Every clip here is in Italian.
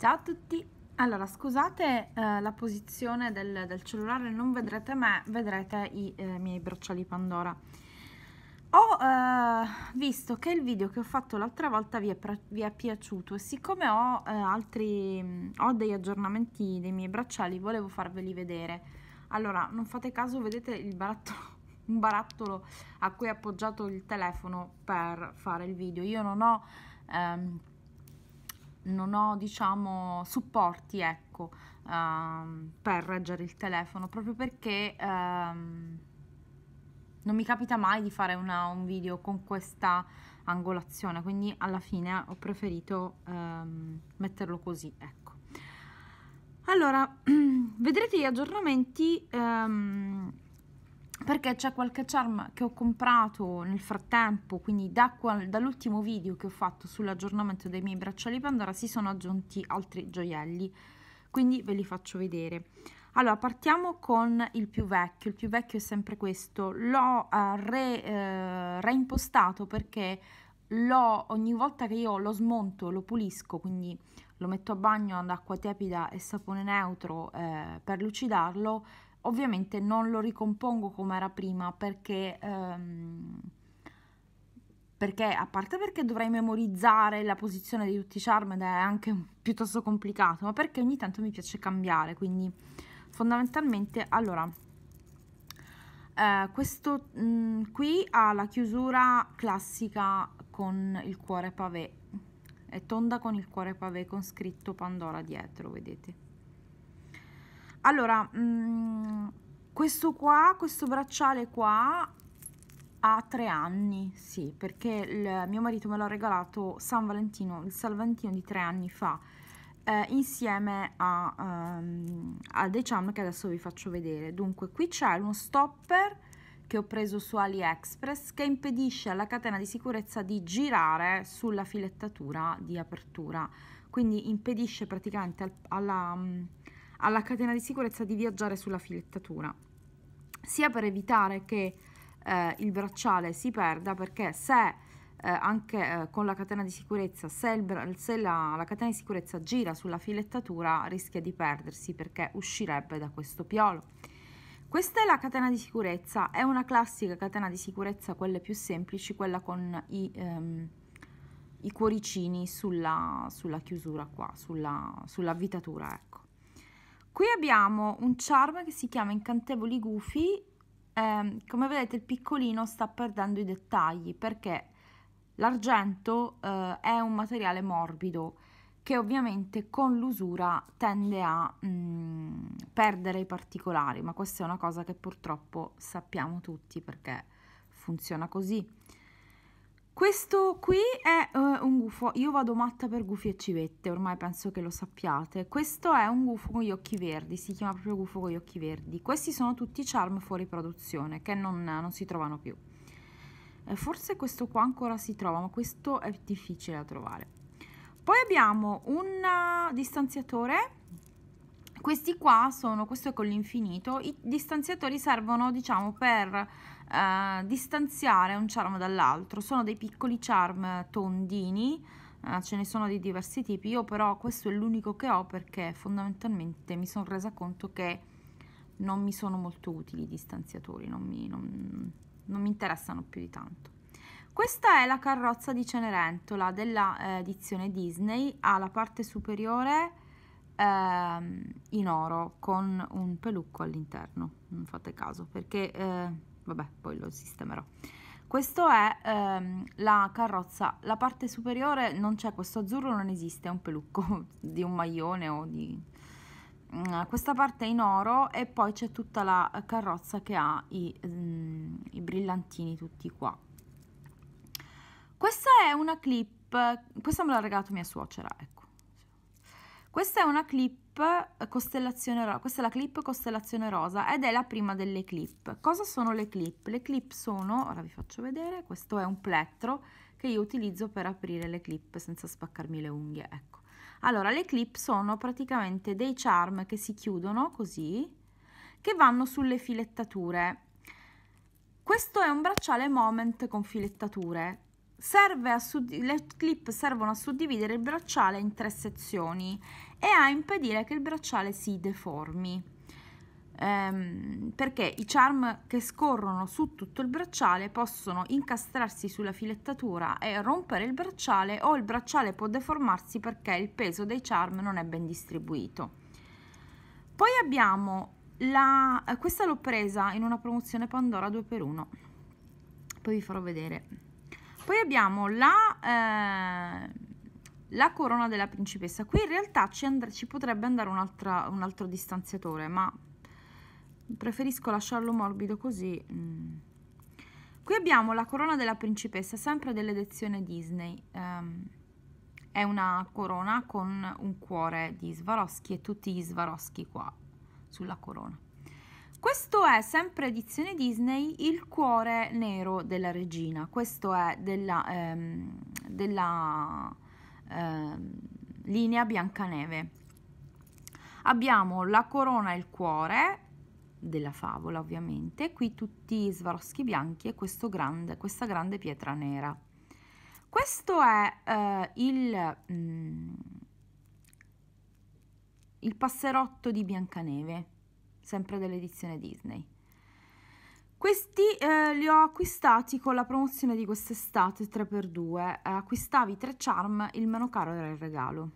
Ciao a tutti! Allora, scusate eh, la posizione del, del, cellulare, non vedrete me, vedrete i eh, miei bracciali Pandora. Ho eh, visto che il video che ho fatto l'altra volta vi è, vi è, piaciuto e siccome ho, eh, altri, mm, ho degli aggiornamenti dei miei bracciali, volevo farveli vedere. Allora, non fate caso, vedete il barattolo, un barattolo a cui è appoggiato il telefono per fare il video. Io non ho... Ehm, non ho diciamo supporti ecco uh, per reggere il telefono proprio perché uh, non mi capita mai di fare una, un video con questa angolazione quindi alla fine ho preferito um, metterlo così ecco allora vedrete gli aggiornamenti um, perché c'è qualche charm che ho comprato nel frattempo, quindi da dall'ultimo video che ho fatto sull'aggiornamento dei miei bracciali Pandora si sono aggiunti altri gioielli, quindi ve li faccio vedere. Allora, partiamo con il più vecchio, il più vecchio è sempre questo, l'ho eh, re, eh, reimpostato perché ogni volta che io lo smonto, lo pulisco, quindi lo metto a bagno ad acqua tiepida e sapone neutro eh, per lucidarlo, ovviamente non lo ricompongo come era prima perché ehm, perché a parte perché dovrei memorizzare la posizione di tutti i charm ed è anche piuttosto complicato ma perché ogni tanto mi piace cambiare quindi fondamentalmente allora eh, questo mh, mm, qui ha la chiusura classica con il cuore pavé è tonda con il cuore pavé con scritto Pandora dietro vedete allora mh, mm, questo qua questo bracciale qua ha tre anni sì perché il mio marito me l'ha regalato San Valentino il San di tre anni fa eh, insieme a, um, ehm, a Decam che adesso vi faccio vedere dunque qui c'è uno stopper che ho preso su AliExpress che impedisce alla catena di sicurezza di girare sulla filettatura di apertura quindi impedisce praticamente alla, mm, alla catena di sicurezza di viaggiare sulla filettatura, sia per evitare che eh, il bracciale si perda perché se eh, anche eh, con la catena di sicurezza, se, il, se la, la, catena di sicurezza gira sulla filettatura rischia di perdersi perché uscirebbe da questo piolo. Questa è la catena di sicurezza, è una classica catena di sicurezza, quelle più semplici, quella con i, ehm, i cuoricini sulla, sulla, chiusura qua, sulla, sull'avvitatura, ecco. Qui abbiamo un charm che si chiama Incantevoli Gufi. Eh, come vedete il piccolino sta perdendo i dettagli perché l'argento eh, è un materiale morbido che ovviamente con l'usura tende a mh, mm, perdere i particolari, ma questa è una cosa che purtroppo sappiamo tutti perché funziona così. Questo qui è uh, un gufo, io vado matta per gufi e civette, ormai penso che lo sappiate. Questo è un gufo con gli occhi verdi, si chiama proprio gufo con gli occhi verdi. Questi sono tutti charm fuori produzione, che non, non si trovano più. Eh, forse questo qua ancora si trova, ma questo è difficile da trovare. Poi abbiamo un eh, distanziatore questi qua sono, questo è con l'infinito, i distanziatori servono diciamo per eh, distanziare un charm dall'altro, sono dei piccoli charm tondini, eh, ce ne sono di diversi tipi, io però questo è l'unico che ho perché fondamentalmente mi sono resa conto che non mi sono molto utili i distanziatori, non mi, non, non mi interessano più di tanto. Questa è la carrozza di Cenerentola della eh, edizione Disney, ha la parte superiore ehm, in oro con un pelucco all'interno, non fate caso perché eh, vabbè poi lo sistemerò. Questa è ehm, la carrozza, la parte superiore non c'è, questo azzurro non esiste, è un pelucco di un maglione o di... Mm, questa parte è in oro e poi c'è tutta la carrozza che ha i, ehm, i brillantini tutti qua. Questa è una clip, questa me l'ha regalato mia suocera, ecco questa è una clip costellazione rosa, questa è la clip costellazione rosa ed è la prima delle clip. Cosa sono le clip? Le clip sono, ora vi faccio vedere, questo è un plettro che io utilizzo per aprire le clip senza spaccarmi le unghie, ecco. Allora, le clip sono praticamente dei charm che si chiudono così, che vanno sulle filettature. Questo è un bracciale moment con filettature, le clip servono a suddividere il bracciale in tre sezioni e a impedire che il bracciale si deformi. Ehm, perché i charm che scorrono su tutto il bracciale possono incastrarsi sulla filettatura e rompere il bracciale o il bracciale può deformarsi perché il peso dei charm non è ben distribuito. Poi abbiamo la, questa l'ho presa in una promozione Pandora 2x1, poi vi farò vedere poi abbiamo la, eh, la corona della principessa. Qui in realtà ci, and ci potrebbe andare un, un, altro distanziatore, ma preferisco lasciarlo morbido così. Mm. Qui abbiamo la corona della principessa, sempre dell'edizione Disney. Um, è una corona con un cuore di Swarovski e tutti gli Swarovski qua sulla corona. Questo è sempre edizione Disney Il cuore nero della regina, questo è della, ehm, della ehm, linea Biancaneve. Abbiamo la corona e il cuore della favola ovviamente, qui tutti i Swarovski bianchi e grande, questa grande pietra nera. Questo è eh, il, mm, il passerotto di Biancaneve sempre dell'edizione Disney. Questi eh, li ho acquistati con la promozione di quest'estate 3x2. Eh, acquistavi 3 charm, il meno caro era il regalo.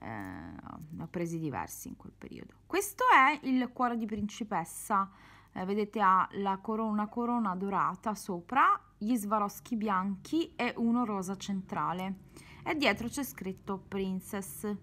Eh, ne ho presi diversi in quel periodo. Questo è il cuore di principessa. Eh, vedete ha corona, una corona dorata sopra, gli svaroschi bianchi e uno rosa centrale. E dietro c'è scritto Princess.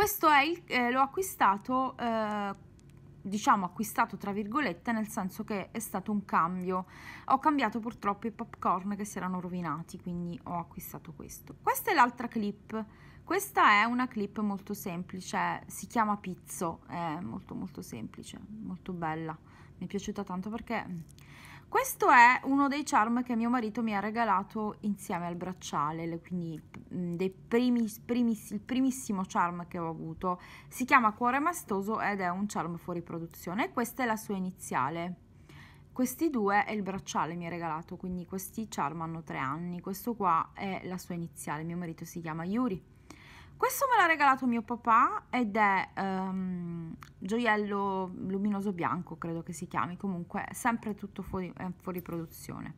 Questo è il, eh, l'ho acquistato, eh, diciamo acquistato tra virgolette, nel senso che è stato un cambio. Ho cambiato purtroppo i popcorn che si erano rovinati, quindi ho acquistato questo. Questa è l'altra clip. Questa è una clip molto semplice, si chiama Pizzo, è molto molto semplice, molto bella. Mi è piaciuta tanto perché mm, questo è uno dei charm che mio marito mi ha regalato insieme al bracciale, quindi mm, primis, primis, il primissimo charm che ho avuto. Si chiama Cuore Mastoso ed è un charm fuori produzione. Questa è la sua iniziale. Questi due è il bracciale mi ha regalato, quindi questi charm hanno tre anni. Questo qua è la sua iniziale, mio marito si chiama Yuri. Questo me l'ha regalato mio papà ed è um, gioiello luminoso bianco, credo che si chiami, comunque sempre tutto fuori, eh, fuori produzione.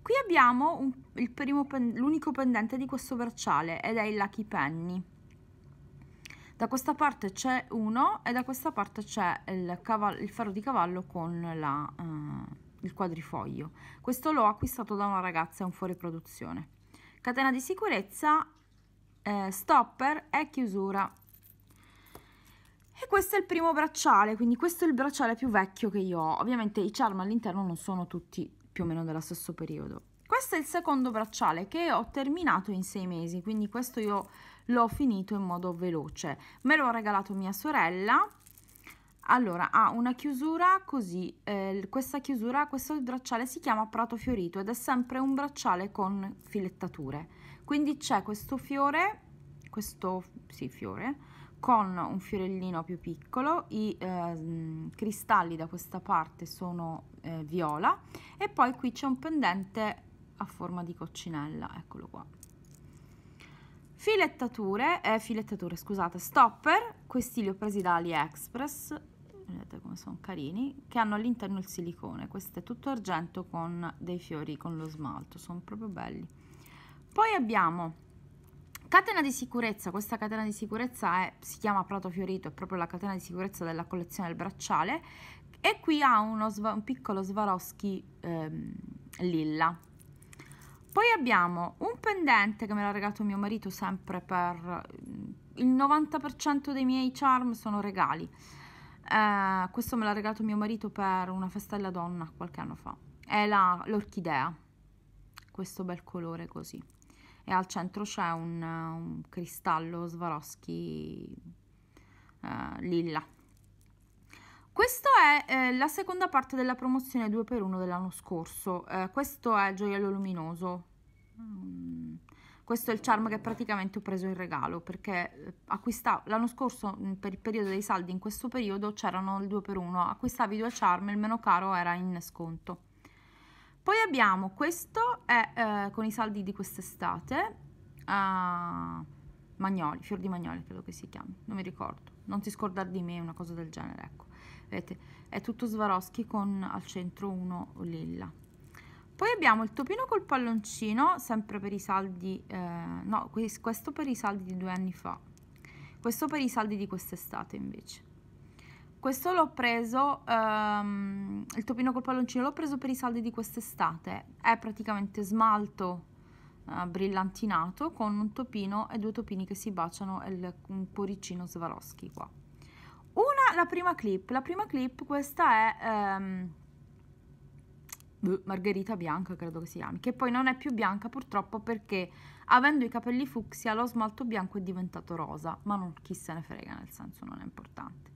Qui abbiamo l'unico pen, pendente di questo verciale ed è il Lucky Penny. Da questa parte c'è uno e da questa parte c'è il, il, ferro di cavallo con la, uh, il quadrifoglio. Questo l'ho acquistato da una ragazza, in fuori produzione. Catena di sicurezza eh, stopper e chiusura. E questo è il primo bracciale, quindi questo è il bracciale più vecchio che io ho. Ovviamente i charm all'interno non sono tutti più o meno dello stesso periodo. Questo è il secondo bracciale che ho terminato in sei mesi, quindi questo io l'ho finito in modo veloce. Me l'ho regalato mia sorella. Allora, ha una chiusura così, eh, questa chiusura, questo bracciale si chiama Prato Fiorito ed è sempre un bracciale con filettature quindi c'è questo fiore questo sì, fiore con un fiorellino più piccolo i eh, cristalli da questa parte sono eh, viola e poi qui c'è un pendente a forma di coccinella eccolo qua filettature eh, filettature scusate stopper questi li ho presi da AliExpress vedete come sono carini, che hanno all'interno il silicone. Questo è tutto argento con dei fiori con lo smalto, sono proprio belli. Poi abbiamo catena di sicurezza, questa catena di sicurezza è, si chiama Prato Fiorito, è proprio la catena di sicurezza della collezione del bracciale e qui ha uno, un piccolo Swarovski ehm, lilla. Poi abbiamo un pendente che me l'ha regalato mio marito sempre per mm, il 90% dei miei charm sono regali. Eh, questo me l'ha regalato mio marito per una festella donna qualche anno fa. È l'orchidea, questo bel colore così e al centro c'è un, un cristallo Swarovski eh, lilla. Questa è eh, la seconda parte della promozione 2x1 dell'anno scorso, eh, questo è il gioiello luminoso, mm, questo è il charm che praticamente ho preso in regalo perché eh, l'anno scorso mm, per il periodo dei saldi in questo periodo c'erano il 2x1, acquistavi due charm, il meno caro era in sconto. Poi abbiamo questo, è eh, con i saldi di quest'estate, uh, Magnoli, Fior di Magnoli credo che si chiami, non mi ricordo, non ti scordare di me, una cosa del genere, ecco. Vedete, è tutto Swarovski con al centro uno lilla. Poi abbiamo il topino col palloncino, sempre per i saldi, eh, no, questo per i saldi di due anni fa, questo per i saldi di quest'estate invece. Questo l'ho preso, um, il topino col palloncino l'ho preso per i saldi di quest'estate. È praticamente smalto uh, brillantinato con un topino e due topini che si baciano e un cuoricino Swarovski qua. Una, la prima clip. La prima clip, questa è... Um, Margherita bianca credo che si chiami, che poi non è più bianca purtroppo perché avendo i capelli fucsia lo smalto bianco è diventato rosa, ma non chi se ne frega nel senso non è importante.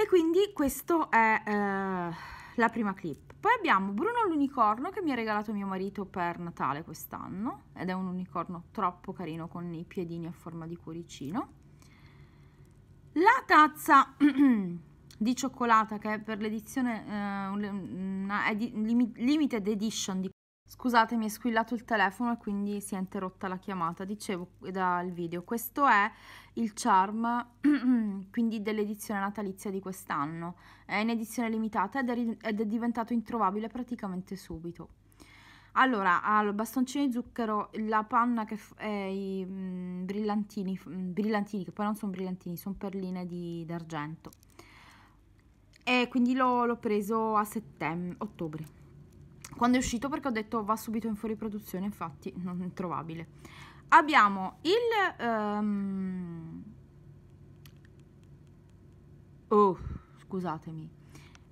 E quindi questa è eh, la prima clip. Poi abbiamo Bruno l'unicorno che mi ha regalato mio marito per Natale quest'anno ed è un unicorno troppo carino con i piedini a forma di cuoricino. La tazza di cioccolata che è per l'edizione eh, una limited edition di Scusate, mi è squillato il telefono e quindi si è interrotta la chiamata. Dicevo dal video, questo è il charm quindi dell'edizione natalizia di quest'anno. È in edizione limitata ed è, ed è diventato introvabile praticamente subito. Allora, al bastoncino di zucchero, la panna che i mm, brillantini, mm, brillantini, che poi non sono brillantini, sono perline d'argento. E quindi l'ho preso a settembre, ottobre quando è uscito perché ho detto va subito in fuori produzione, infatti non è trovabile. Abbiamo il... Um... Oh, scusatemi.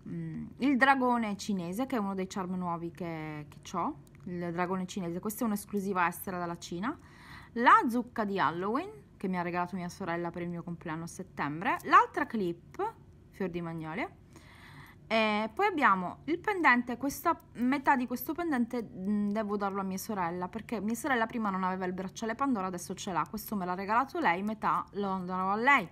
Mm, il dragone cinese, che è uno dei charm nuovi che, che ho. Il dragone cinese, questa è un'esclusiva estera dalla Cina. La zucca di Halloween, che mi ha regalato mia sorella per il mio compleanno a settembre. L'altra clip, fior di magnolia e eh, poi abbiamo il pendente, questa metà di questo pendente mm, devo darlo a mia sorella perché mia sorella prima non aveva il bracciale Pandora, adesso ce l'ha, questo me l'ha regalato lei, metà lo darò a lei.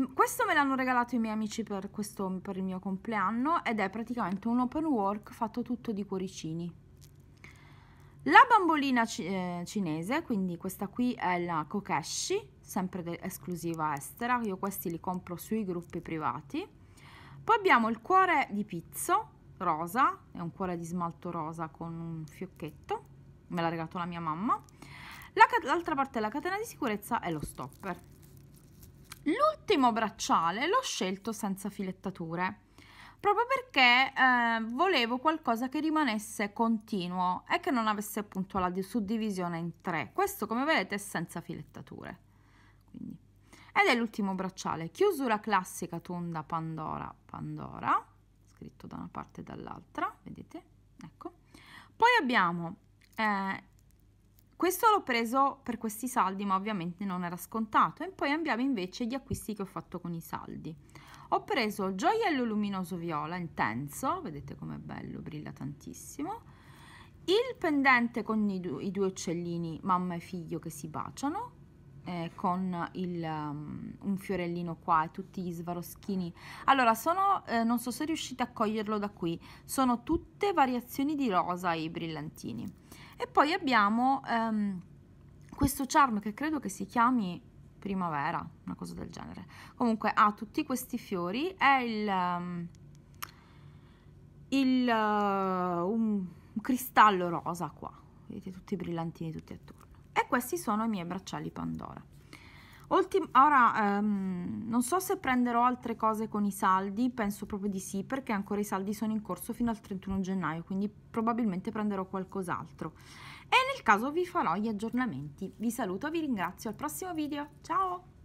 Mm, questo me l'hanno regalato i miei amici per, questo, per il mio compleanno ed è praticamente un open work fatto tutto di cuoricini. La bambolina eh, cinese, quindi questa qui è la Kokeshi, sempre esclusiva estera, io questi li compro sui gruppi privati poi abbiamo il cuore di pizzo rosa, è un cuore di smalto rosa con un fiocchetto, me l'ha regalato la mia mamma. L'altra parte della catena di sicurezza è lo stopper. L'ultimo bracciale l'ho scelto senza filettature, proprio perché eh, volevo qualcosa che rimanesse continuo e che non avesse appunto la suddivisione in tre. Questo come vedete è senza filettature. Quindi ed è l'ultimo bracciale, chiusura classica tonda Pandora, Pandora, scritto da una parte e dall'altra, vedete? Ecco. Poi abbiamo, eh, questo l'ho preso per questi saldi, ma ovviamente non era scontato. E poi abbiamo invece gli acquisti che ho fatto con i saldi. Ho preso gioiello luminoso viola intenso, vedete com'è bello, brilla tantissimo. Il pendente con i, due uccellini, mamma e figlio, che si baciano, eh, con il, um, un fiorellino qua e tutti gli svaroschini. Allora, sono, eh, non so se riuscite a coglierlo da qui, sono tutte variazioni di rosa i brillantini. E poi abbiamo um, questo charm che credo che si chiami primavera, una cosa del genere. Comunque ha tutti questi fiori, è il... Um, il uh, un cristallo rosa qua, vedete tutti i brillantini tutti e tutti. E questi sono i miei bracciali Pandora. Ultim Ora, um, non so se prenderò altre cose con i saldi, penso proprio di sì, perché ancora i saldi sono in corso fino al 31 gennaio, quindi probabilmente prenderò qualcos'altro. E nel caso vi farò gli aggiornamenti. Vi saluto, vi ringrazio, al prossimo video, ciao!